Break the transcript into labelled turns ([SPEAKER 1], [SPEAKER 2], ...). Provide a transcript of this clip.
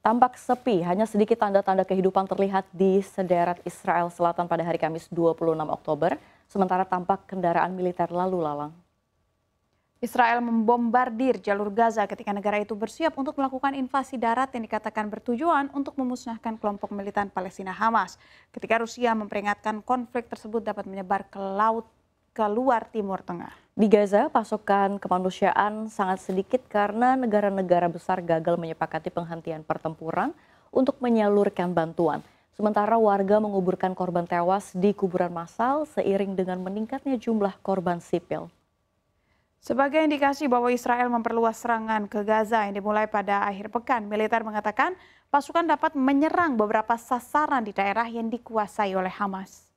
[SPEAKER 1] Tampak sepi, hanya sedikit tanda-tanda kehidupan terlihat di sederet Israel Selatan pada hari Kamis 26 Oktober, sementara tampak kendaraan militer lalu lalang.
[SPEAKER 2] Israel membombardir jalur Gaza ketika negara itu bersiap untuk melakukan invasi darat yang dikatakan bertujuan untuk memusnahkan kelompok militan Palestina Hamas. Ketika Rusia memperingatkan konflik tersebut dapat menyebar ke laut ke luar Timur Tengah.
[SPEAKER 1] Di Gaza, pasokan kemanusiaan sangat sedikit karena negara-negara besar gagal menyepakati penghentian pertempuran untuk menyalurkan bantuan. Sementara warga menguburkan korban tewas di kuburan massal seiring dengan meningkatnya jumlah korban sipil.
[SPEAKER 2] Sebagai indikasi bahwa Israel memperluas serangan ke Gaza yang dimulai pada akhir pekan, militer mengatakan pasukan dapat menyerang beberapa sasaran di daerah yang dikuasai oleh Hamas.